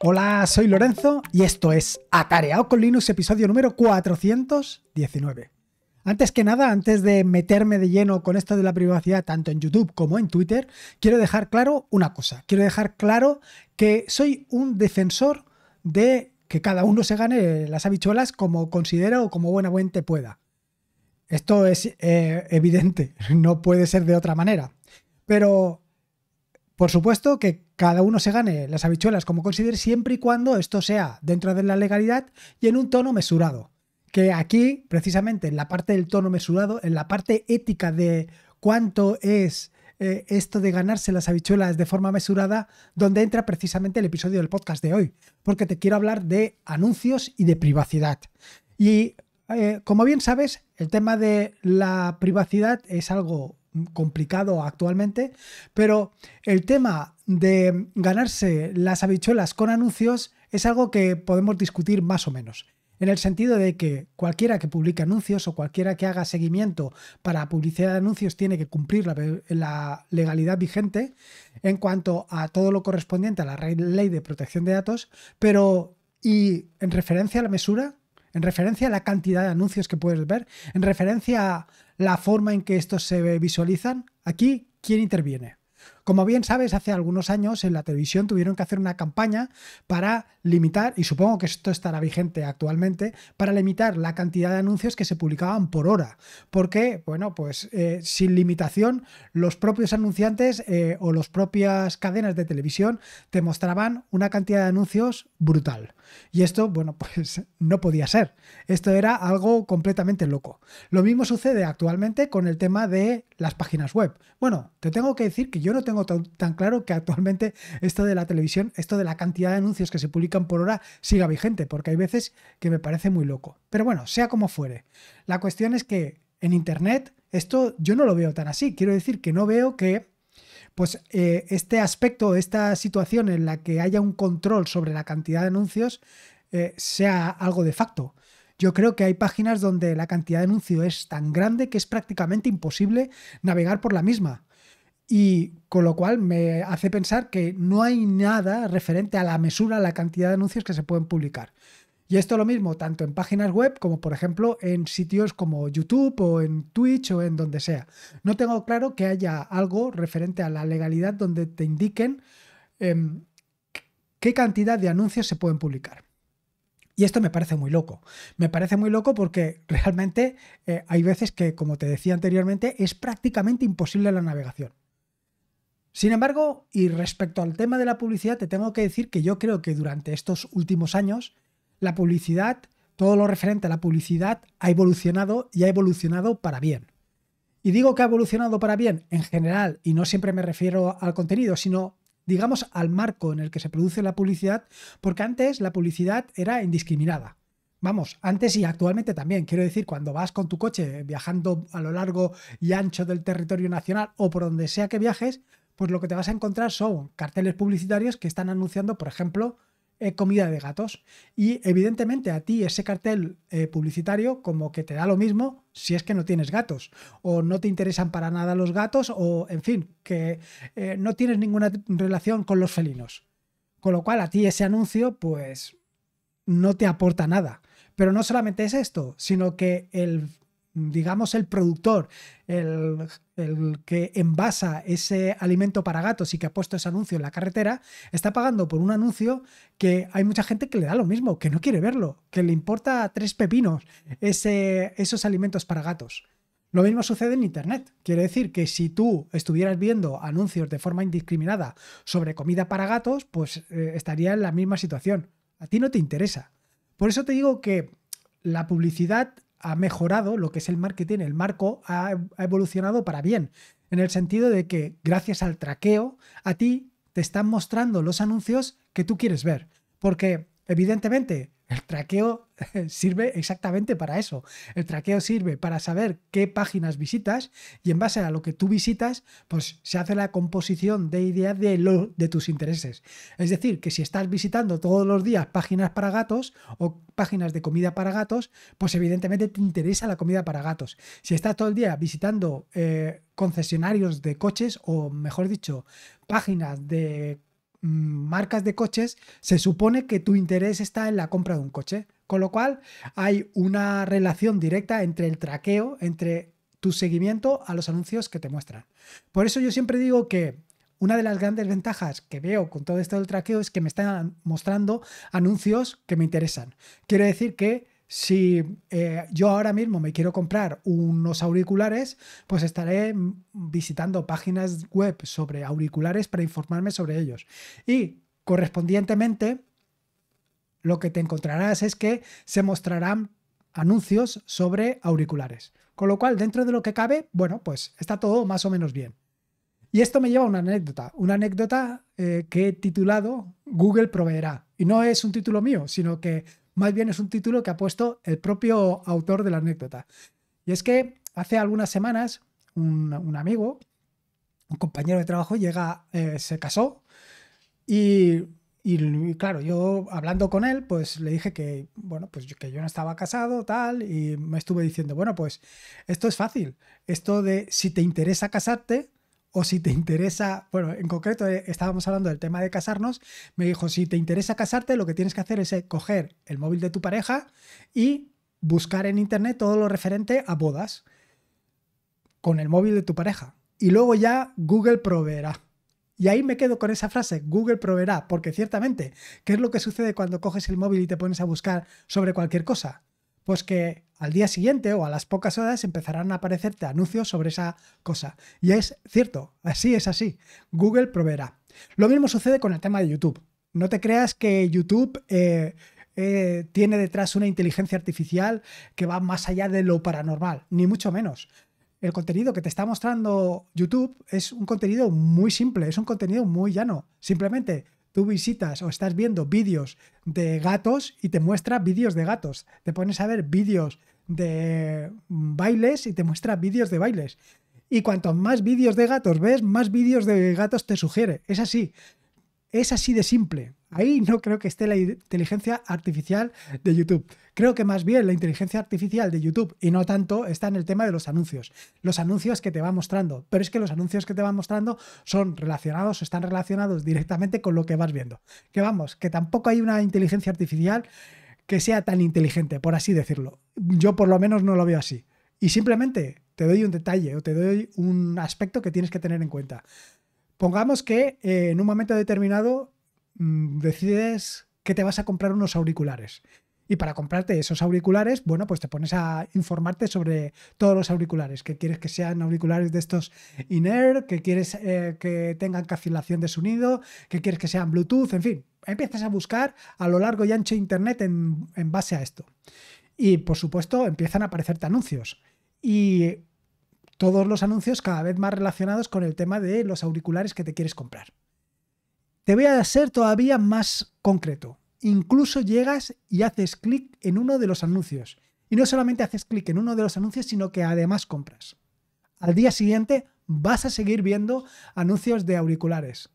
Hola, soy Lorenzo y esto es Atareado con Linux, episodio número 419. Antes que nada, antes de meterme de lleno con esto de la privacidad, tanto en YouTube como en Twitter, quiero dejar claro una cosa. Quiero dejar claro que soy un defensor de que cada uno se gane las habichuelas como considera o como buena buena pueda. Esto es eh, evidente, no puede ser de otra manera. Pero, por supuesto que cada uno se gane las habichuelas como considere, siempre y cuando esto sea dentro de la legalidad y en un tono mesurado. Que aquí, precisamente, en la parte del tono mesurado, en la parte ética de cuánto es eh, esto de ganarse las habichuelas de forma mesurada, donde entra precisamente el episodio del podcast de hoy, porque te quiero hablar de anuncios y de privacidad. Y eh, como bien sabes, el tema de la privacidad es algo complicado actualmente, pero el tema de ganarse las habichuelas con anuncios es algo que podemos discutir más o menos. En el sentido de que cualquiera que publique anuncios o cualquiera que haga seguimiento para publicidad de anuncios tiene que cumplir la, la legalidad vigente en cuanto a todo lo correspondiente a la ley de protección de datos, pero y en referencia a la mesura, en referencia a la cantidad de anuncios que puedes ver, en referencia a la forma en que estos se visualizan, aquí, ¿quién interviene? Como bien sabes, hace algunos años en la televisión tuvieron que hacer una campaña para limitar, y supongo que esto estará vigente actualmente, para limitar la cantidad de anuncios que se publicaban por hora. Porque, bueno, pues eh, sin limitación, los propios anunciantes eh, o las propias cadenas de televisión te mostraban una cantidad de anuncios brutal. Y esto, bueno, pues no podía ser. Esto era algo completamente loco. Lo mismo sucede actualmente con el tema de las páginas web. Bueno, te tengo que decir que yo no tengo tan, claro que actualmente esto de la televisión, esto de la cantidad de anuncios que se publican por hora siga vigente, porque hay veces que me parece muy loco. Pero bueno, sea como fuere. La cuestión es que en Internet esto yo no lo veo tan así. Quiero decir que no veo que pues eh, este aspecto, esta situación en la que haya un control sobre la cantidad de anuncios eh, sea algo de facto. Yo creo que hay páginas donde la cantidad de anuncios es tan grande que es prácticamente imposible navegar por la misma. Y con lo cual me hace pensar que no hay nada referente a la mesura, a la cantidad de anuncios que se pueden publicar. Y esto es lo mismo tanto en páginas web como por ejemplo en sitios como YouTube o en Twitch o en donde sea. No tengo claro que haya algo referente a la legalidad donde te indiquen em, qué cantidad de anuncios se pueden publicar. Y esto me parece muy loco. Me parece muy loco porque realmente eh, hay veces que, como te decía anteriormente, es prácticamente imposible la navegación. Sin embargo, y respecto al tema de la publicidad, te tengo que decir que yo creo que durante estos últimos años, la publicidad, todo lo referente a la publicidad, ha evolucionado y ha evolucionado para bien. Y digo que ha evolucionado para bien en general, y no siempre me refiero al contenido, sino digamos al marco en el que se produce la publicidad, porque antes la publicidad era indiscriminada. Vamos, antes y actualmente también. Quiero decir, cuando vas con tu coche viajando a lo largo y ancho del territorio nacional o por donde sea que viajes, pues lo que te vas a encontrar son carteles publicitarios que están anunciando, por ejemplo, eh, comida de gatos. Y evidentemente a ti ese cartel eh, publicitario como que te da lo mismo si es que no tienes gatos o no te interesan para nada los gatos o, en fin, que eh, no tienes ninguna relación con los felinos. Con lo cual a ti ese anuncio pues no te aporta nada. Pero no solamente es esto, sino que el digamos, el productor, el, que envasa ese alimento para gatos y que ha puesto ese anuncio en la carretera, está pagando por un anuncio que hay mucha gente que le da lo mismo, que no quiere verlo, que le importa tres pepinos ese, esos alimentos para gatos. Lo mismo sucede en Internet. Quiere decir que si tú estuvieras viendo anuncios de forma indiscriminada sobre comida para gatos, pues estarías eh, estaría en la misma situación. A ti no te interesa. Por eso te digo que la publicidad ha mejorado lo que es el marketing, el marco ha, evolucionado para bien, en el sentido de que gracias al traqueo a ti te están mostrando los anuncios que tú quieres ver, porque evidentemente el traqueo eh, sirve exactamente para eso. El traqueo sirve para saber qué páginas visitas y en base a lo que tú visitas, pues se hace la composición de ideas de, de tus intereses. Es decir, que si estás visitando todos los días páginas para gatos o páginas de comida para gatos, pues evidentemente te interesa la comida para gatos. Si estás todo el día visitando eh, concesionarios de coches o, mejor dicho, páginas de Mm, marcas de coches, se supone que tu interés está en la compra de un coche. Con lo cual hay una relación directa entre el traqueo, entre tu seguimiento a los anuncios que te muestran. Por eso yo siempre digo que una de las grandes ventajas que veo con todo esto del traqueo es que me están mostrando anuncios que me interesan. quiero decir que si eh, yo ahora mismo me quiero comprar unos auriculares, pues estaré visitando páginas web sobre auriculares para informarme sobre ellos. Y correspondientemente, lo que te encontrarás es que se mostrarán anuncios sobre auriculares. Con lo cual, dentro de lo que cabe, bueno, pues está todo más o menos bien. Y esto me lleva a una anécdota, una anécdota eh, que he titulado Google proveerá. Y no es un título mío, sino que más bien es un título que ha puesto el propio autor de la anécdota. Y es que hace algunas semanas un, amigo, un compañero de trabajo, llega, eh, se casó y, claro, yo hablando con él, pues le dije que, bueno, pues que yo no estaba casado, tal, y me estuve diciendo, bueno, pues esto es fácil, esto de si te interesa casarte, o si te interesa, bueno, en concreto eh, estábamos hablando del tema de casarnos, me dijo, si te interesa casarte, lo que tienes que hacer es eh, coger el móvil de tu pareja y buscar en internet todo lo referente a bodas con el móvil de tu pareja. Y luego ya Google proveerá. Y ahí me quedo con esa frase, Google proveerá, porque ciertamente, ¿qué es lo que sucede cuando coges el móvil y te pones a buscar sobre cualquier cosa? Pues que al día siguiente o a las pocas horas empezarán a aparecerte anuncios sobre esa cosa. Y es cierto, así es así. Google proveerá. Lo mismo sucede con el tema de YouTube. No te creas que YouTube eh, eh, tiene detrás una inteligencia artificial que va más allá de lo paranormal, ni mucho menos. El contenido que te está mostrando YouTube es un contenido muy simple, es un contenido muy llano. Simplemente tú visitas o estás viendo vídeos de gatos y te muestra vídeos de gatos. Te pones a ver vídeos de bailes y te muestra vídeos de bailes. Y cuanto más vídeos de gatos ves, más vídeos de gatos te sugiere. Es así. Es así de simple. Ahí no creo que esté la inteligencia artificial de YouTube. Creo que más bien la inteligencia artificial de YouTube, y no tanto, está en el tema de los anuncios. Los anuncios que te va mostrando. Pero es que los anuncios que te va mostrando son relacionados o están relacionados directamente con lo que vas viendo. Que vamos, que tampoco hay una inteligencia artificial que sea tan inteligente, por así decirlo. Yo por lo menos no lo veo así. Y simplemente te doy un detalle o te doy un aspecto que tienes que tener en cuenta. Pongamos que eh, en un momento determinado mm, decides que te vas a comprar unos auriculares. Y para comprarte esos auriculares, bueno, pues te pones a informarte sobre todos los auriculares, que quieres que sean auriculares de estos in que quieres eh, que tengan cancelación de sonido, que quieres que sean Bluetooth, en fin, empiezas a buscar a lo largo y ancho de Internet en, en base a esto. Y por supuesto empiezan a aparecerte anuncios. Y todos los anuncios cada vez más relacionados con el tema de los auriculares que te quieres comprar. Te voy a ser todavía más concreto. Incluso llegas y haces clic en uno de los anuncios. Y no solamente haces clic en uno de los anuncios, sino que además compras. Al día siguiente vas a seguir viendo anuncios de auriculares.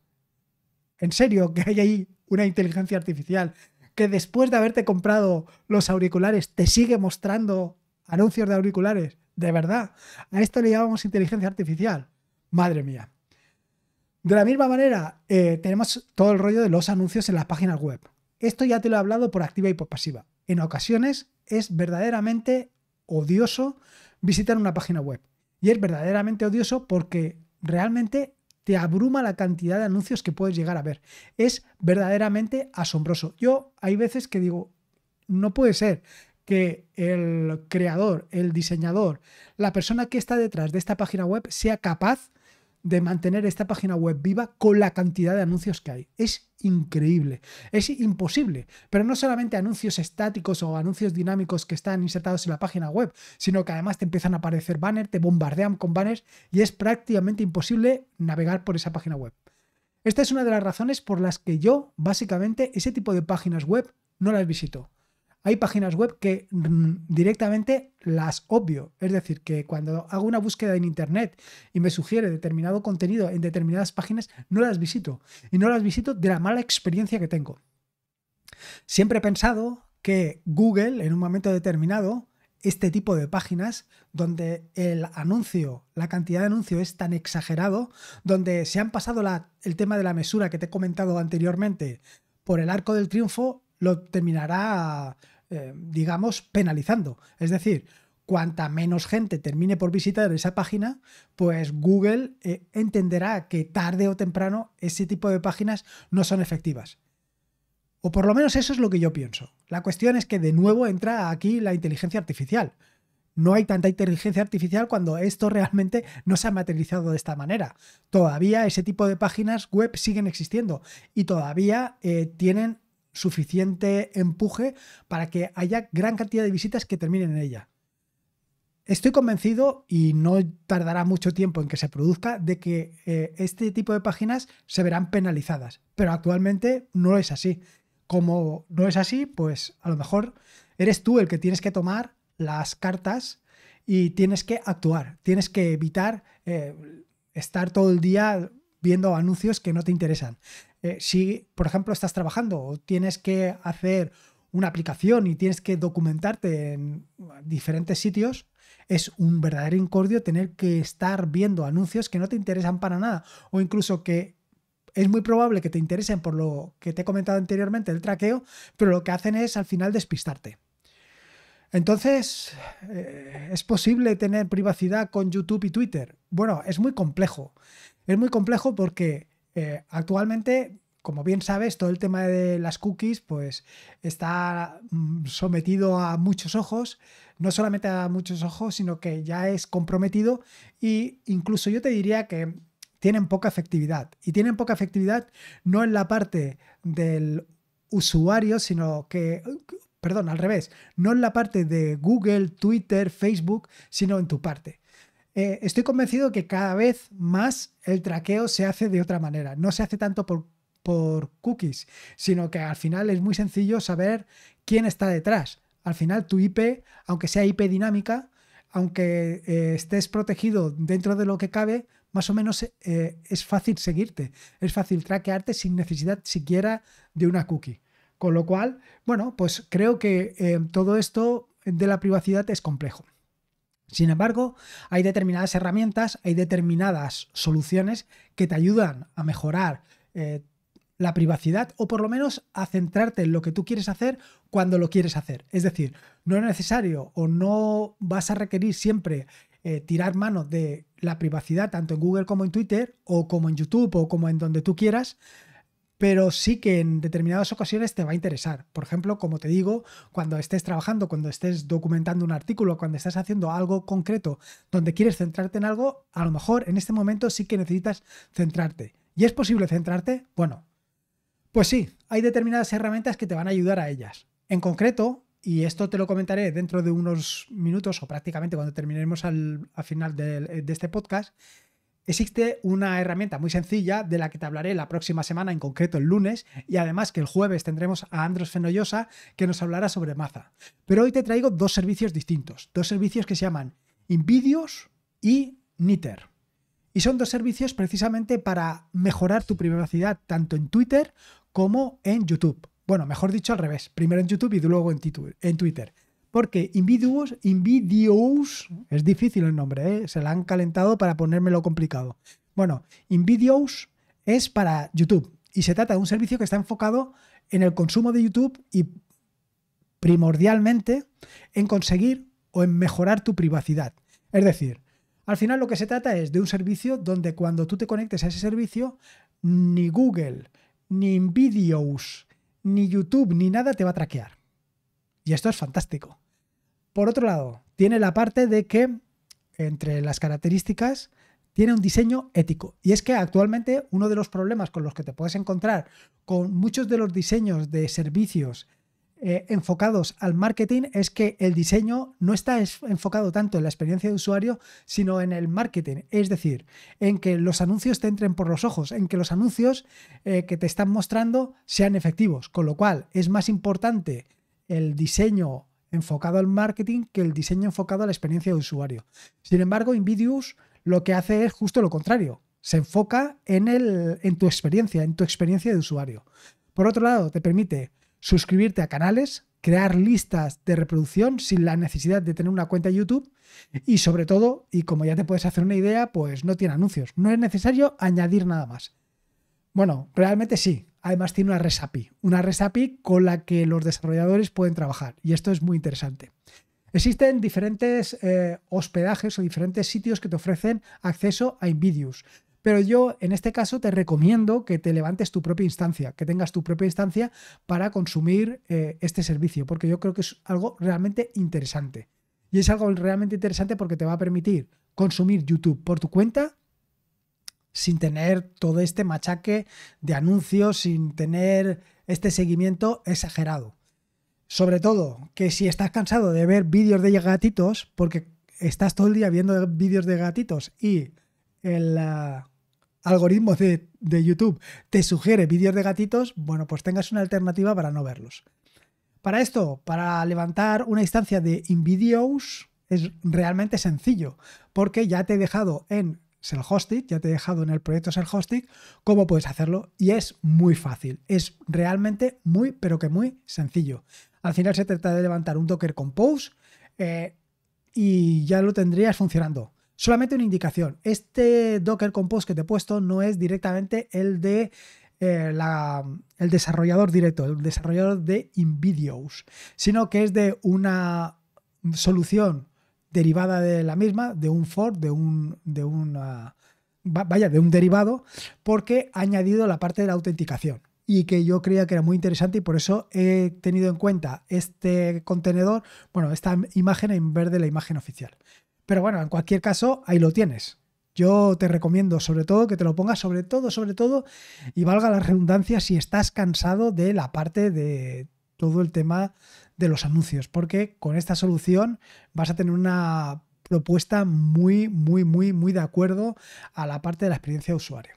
En serio, que hay ahí una inteligencia artificial que después de haberte comprado los auriculares te sigue mostrando anuncios de auriculares. De verdad. A esto le llamamos inteligencia artificial. Madre mía. De la misma manera, eh, tenemos todo el rollo de los anuncios en las páginas web. Esto ya te lo he hablado por activa y por pasiva. En ocasiones es verdaderamente odioso visitar una página web. Y es verdaderamente odioso porque realmente te abruma la cantidad de anuncios que puedes llegar a ver. Es verdaderamente asombroso. Yo hay veces que digo, no puede ser que el creador, el diseñador, la persona que está detrás de esta página web sea capaz de mantener esta página web viva con la cantidad de anuncios que hay. Es increíble, es imposible, pero no solamente anuncios estáticos o anuncios dinámicos que están insertados en la página web, sino que además te empiezan a aparecer banners, te bombardean con banners y es prácticamente imposible navegar por esa página web. Esta es una de las razones por las que yo, básicamente, ese tipo de páginas web no las visito. Hay páginas web que mm, directamente las obvio. Es decir, que cuando hago una búsqueda en Internet y me sugiere determinado contenido en determinadas páginas, no las visito. Y no las visito de la mala experiencia que tengo. Siempre he pensado que Google, en un momento determinado, este tipo de páginas donde el anuncio, la cantidad de anuncio es tan exagerado, donde se han pasado el tema de la mesura que te he comentado anteriormente por el arco del triunfo, lo terminará, eh, digamos, penalizando. Es decir, cuanta menos gente termine por visitar esa página, pues Google eh, entenderá que tarde o temprano ese tipo de páginas no son efectivas. O por lo menos eso es lo que yo pienso. La cuestión es que de nuevo entra aquí la inteligencia artificial. No hay tanta inteligencia artificial cuando esto realmente no se ha materializado de esta manera. Todavía ese tipo de páginas web siguen existiendo y todavía eh, tienen suficiente empuje para que haya gran cantidad de visitas que terminen en ella. Estoy convencido, y no tardará mucho tiempo en que se produzca, de que eh, este tipo de páginas se verán penalizadas. Pero actualmente no es así. Como no es así, pues a lo mejor eres tú el que tienes que tomar las cartas y tienes que actuar, tienes que evitar eh, estar todo el día viendo anuncios que no te interesan. Eh, si, por ejemplo, estás trabajando o tienes que hacer una aplicación y tienes que documentarte en diferentes sitios, es un verdadero incordio tener que estar viendo anuncios que no te interesan para nada o incluso que es muy probable que te interesen por lo que te he comentado anteriormente, el traqueo, pero lo que hacen es al final despistarte. Entonces, eh, ¿es posible tener privacidad con YouTube y Twitter? Bueno, es muy complejo. Es muy complejo porque eh, actualmente, como bien sabes, todo el tema de las cookies pues está mm, sometido a muchos ojos, no solamente a muchos ojos, sino que ya es comprometido e incluso yo te diría que tienen poca efectividad. Y tienen poca efectividad no en la parte del usuario, sino que, perdón, al revés, no en la parte de Google, Twitter, Facebook, sino en tu parte. Eh, estoy convencido que cada vez más el traqueo se hace de otra manera. No se hace tanto por, cookies, sino que al final es muy sencillo saber quién está detrás. Al final tu IP, aunque sea IP dinámica, aunque eh, estés protegido dentro de lo que cabe, más o menos eh, es fácil seguirte, es fácil traquearte sin necesidad siquiera de una cookie. Con lo cual, bueno, pues creo que todo esto de la privacidad es complejo. Sin embargo, hay determinadas herramientas, hay determinadas soluciones que te ayudan a mejorar eh, la privacidad o por lo menos a centrarte en lo que tú quieres hacer cuando lo quieres hacer. Es decir, no es necesario o no vas a requerir siempre eh, tirar mano de la privacidad tanto en Google como en Twitter o como en YouTube o como en donde tú quieras pero sí que en determinadas ocasiones te va a interesar. Por ejemplo, como te digo, cuando estés trabajando, cuando estés documentando un artículo, cuando estás haciendo algo concreto, donde quieres centrarte en algo, a lo mejor en este momento sí que necesitas centrarte. ¿Y es posible centrarte? Bueno, pues sí, hay determinadas herramientas que te van a ayudar a ellas. En concreto, y esto te lo comentaré dentro de unos minutos o prácticamente cuando terminemos al, final de este podcast, Existe una herramienta muy sencilla de la que te hablaré la próxima semana, en concreto el lunes, y además que el jueves tendremos a Andros Fenollosa que nos hablará sobre Maza. Pero hoy te traigo dos servicios distintos, dos servicios que se llaman Invidios y Niter. Y son dos servicios precisamente para mejorar tu privacidad tanto en Twitter como en YouTube. Bueno, mejor dicho al revés, primero en YouTube y luego en Twitter. Porque Invidious, Invidious, es difícil el nombre, ¿eh? se la han calentado para ponérmelo complicado. Bueno, Invidious es para YouTube y se trata de un servicio que está enfocado en el consumo de YouTube y primordialmente en conseguir o en mejorar tu privacidad. Es decir, al final lo que se trata es de un servicio donde cuando tú te conectes a ese servicio, ni Google, ni Invidious, ni YouTube, ni nada te va a traquear. Y esto es fantástico. Por otro lado, tiene la parte de que, entre las características, tiene un diseño ético. Y es que actualmente uno de los problemas con los que te puedes encontrar con muchos de los diseños de servicios eh, enfocados al marketing es que el diseño no está enfocado tanto en la experiencia de usuario, sino en el marketing. Es decir, en que los anuncios te entren por los ojos, en que los anuncios eh, que te están mostrando sean efectivos. Con lo cual es más importante el diseño enfocado al marketing que el diseño enfocado a la experiencia de usuario. Sin embargo, Invidius lo que hace es justo lo contrario. Se enfoca en, el, en tu experiencia, en tu experiencia de usuario. Por otro lado, te permite suscribirte a canales, crear listas de reproducción sin la necesidad de tener una cuenta de YouTube y sobre todo, y como ya te puedes hacer una idea, pues no tiene anuncios. No es necesario añadir nada más. Bueno, realmente sí, además tiene una REST API, una REST API con la que los desarrolladores pueden trabajar y esto es muy interesante. Existen diferentes eh, hospedajes o diferentes sitios que te ofrecen acceso a Invidious. Pero yo en este caso te recomiendo que te levantes tu propia instancia, que tengas tu propia instancia para consumir eh, este servicio, porque yo creo que es algo realmente interesante. Y es algo realmente interesante porque te va a permitir consumir YouTube por tu cuenta sin tener todo este machaque de anuncios, sin tener este seguimiento exagerado. Sobre todo, que si estás cansado de ver vídeos de gatitos, porque estás todo el día viendo vídeos de gatitos y el ah, algoritmo de, de YouTube te sugiere vídeos de gatitos, bueno, pues tengas una alternativa para no verlos. Para esto, para levantar una instancia de InVideos, es realmente sencillo, porque ya te he dejado en el Hosting, ya te he dejado en el proyecto Ser Hosting, cómo puedes hacerlo y es muy fácil, es realmente muy, pero que muy sencillo. Al final se trata de levantar un Docker Compose eh, y ya lo tendrías funcionando. Solamente una indicación, este Docker Compose que te he puesto no es directamente el de eh, la, el desarrollador directo, el desarrollador de InVideos, sino que es de una solución derivada de la misma, de un for, de un, de una, vaya, de un derivado, porque ha añadido la parte de la autenticación y que yo creía que era muy interesante y por eso he tenido en cuenta este contenedor, bueno, esta imagen en vez de la imagen oficial. Pero bueno, en cualquier caso, ahí lo tienes. Yo te recomiendo sobre todo que te lo pongas sobre todo, sobre todo, y valga la redundancia si estás cansado de la parte de todo el tema de los anuncios, porque con esta solución vas a tener una propuesta muy, muy, muy, muy de acuerdo a la parte de la experiencia de usuario.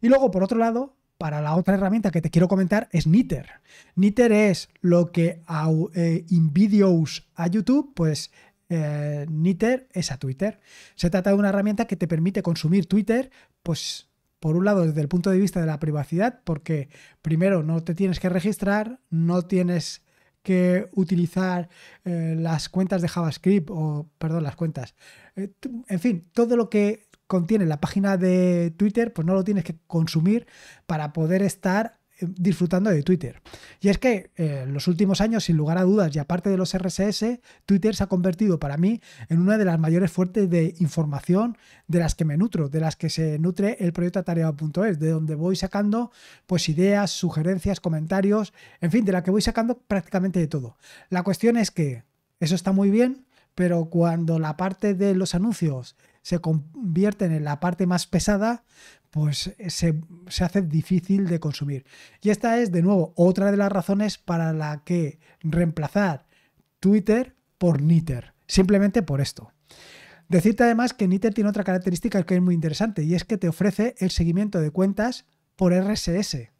Y luego, por otro lado, para la otra herramienta que te quiero comentar es Niter. Niter es lo que a, eh, a YouTube, pues eh, Niter es a Twitter. Se trata de una herramienta que te permite consumir Twitter, pues por un lado desde el punto de vista de la privacidad, porque primero no te tienes que registrar, no tienes que utilizar eh, las cuentas de JavaScript o, perdón, las cuentas. Eh, en fin, todo lo que contiene la página de Twitter, pues no lo tienes que consumir para poder estar eh, disfrutando de Twitter. Y es que en eh, los últimos años, sin lugar a dudas, y aparte de los RSS, Twitter se ha convertido para mí en una de las mayores fuentes de información de las que me nutro, de las que se nutre el proyecto atareado.es, de donde voy sacando pues ideas, sugerencias, comentarios, en fin, de la que voy sacando prácticamente de todo. La cuestión es que eso está muy bien, pero cuando la parte de los anuncios se convierten en la parte más pesada, pues eh, se, se, hace difícil de consumir. Y esta es, de nuevo, otra de las razones para la que reemplazar Twitter por Niter, simplemente por esto. Decirte además que Niter tiene otra característica que es muy interesante y es que te ofrece el seguimiento de cuentas por RSS.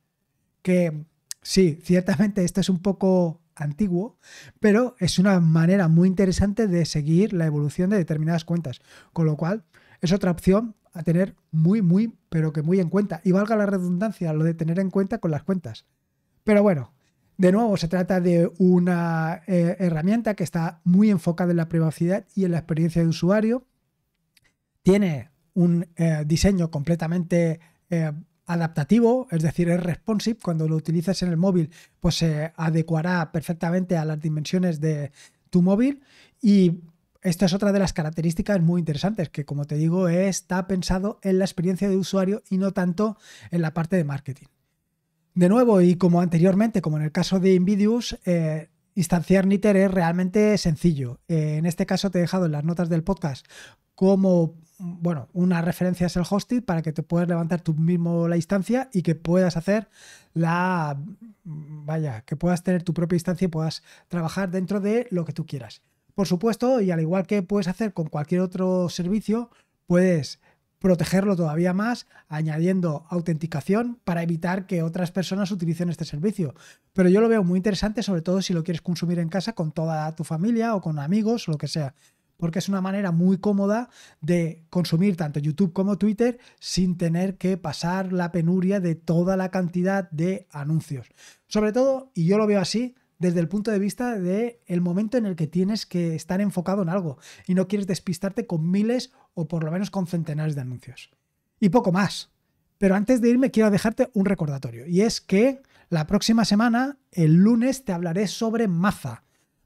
Que sí, ciertamente esto es un poco antiguo, pero es una manera muy interesante de seguir la evolución de determinadas cuentas, con lo cual es otra opción a tener muy, muy, pero que muy en cuenta. Y valga la redundancia lo de tener en cuenta con las cuentas. Pero bueno, de nuevo se trata de una eh, herramienta que está muy enfocada en la privacidad y en la experiencia de usuario. Tiene un eh, diseño completamente eh, adaptativo, es decir, es responsive. Cuando lo utilizas en el móvil, pues se adecuará perfectamente a las dimensiones de tu móvil. Y esta es otra de las características muy interesantes, que como te digo, está pensado en la experiencia de usuario y no tanto en la parte de marketing. De nuevo, y como anteriormente, como en el caso de Invidius, eh, instanciar Niter es realmente sencillo. Eh, en este caso te he dejado en las notas del podcast cómo bueno, una referencia es el hosting para que te puedas levantar tú mismo la instancia y que puedas hacer la, vaya, que puedas tener tu propia instancia y puedas trabajar dentro de lo que tú quieras. Por supuesto, y al igual que puedes hacer con cualquier otro servicio, puedes protegerlo todavía más añadiendo autenticación para evitar que otras personas utilicen este servicio. Pero yo lo veo muy interesante, sobre todo si lo quieres consumir en casa con toda tu familia o con amigos o lo que sea porque es una manera muy cómoda de consumir tanto YouTube como Twitter sin tener que pasar la penuria de toda la cantidad de anuncios. Sobre todo, y yo lo veo así, desde el punto de vista de momento en el que tienes que estar enfocado en algo y no quieres despistarte con miles o por lo menos con centenares de anuncios. Y poco más. Pero antes de irme quiero dejarte un recordatorio y es que la próxima semana, el lunes, te hablaré sobre Maza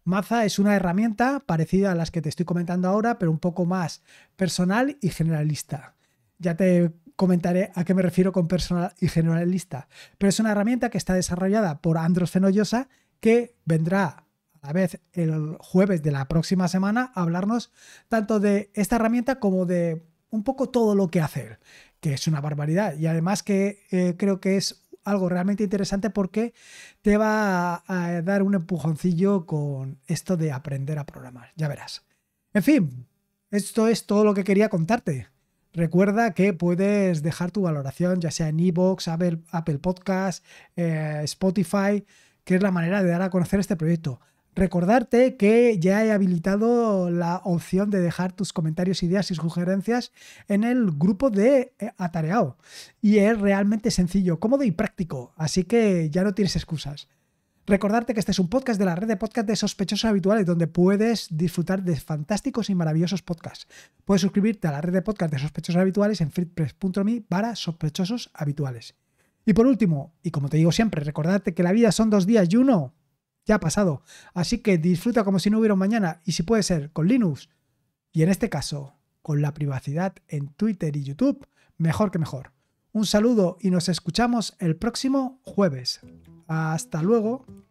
Maza es una herramienta parecida a las que te estoy comentando ahora, pero un poco más personal y generalista. Ya te comentaré a qué me refiero con personal y generalista, pero es una herramienta que está desarrollada por Andros Fenollosa que vendrá a la vez el jueves de la próxima semana a hablarnos tanto de esta herramienta como de un poco todo lo que hacer, que es una barbaridad y además que eh, creo que es algo realmente interesante porque te va a, dar un empujoncillo con esto de aprender a programar, ya verás. En fin, esto es todo lo que quería contarte. Recuerda que puedes dejar tu valoración, ya sea en Evox, Apple, Apple Podcast, eh, Spotify, que es la manera de dar a conocer este proyecto. Recordarte que ya he habilitado la opción de dejar tus comentarios, ideas y sugerencias en el grupo de eh, Atareado. Y es realmente sencillo, cómodo y práctico, así que ya no tienes excusas. Recordarte que este es un podcast de la red de podcast de sospechosos habituales donde puedes disfrutar de fantásticos y maravillosos podcasts. Puedes suscribirte a la red de podcast de sospechosos habituales en fitpress.me para sospechosos habituales. Y por último, y como te digo siempre, recordarte que la vida son dos días y uno ya ha pasado. Así que disfruta como si no hubiera un mañana y si puede ser con Linux y en este caso con la privacidad en Twitter y YouTube, mejor que mejor. Un saludo y nos escuchamos el próximo jueves. Hasta luego.